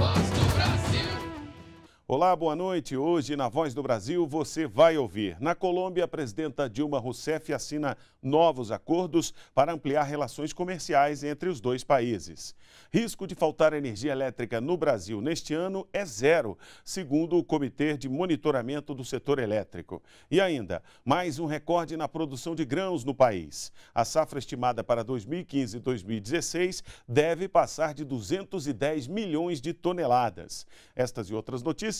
Buster. Olá, boa noite. Hoje, na Voz do Brasil, você vai ouvir. Na Colômbia, a presidenta Dilma Rousseff assina novos acordos para ampliar relações comerciais entre os dois países. Risco de faltar energia elétrica no Brasil neste ano é zero, segundo o Comitê de Monitoramento do Setor Elétrico. E ainda, mais um recorde na produção de grãos no país. A safra estimada para 2015 e 2016 deve passar de 210 milhões de toneladas. Estas e outras notícias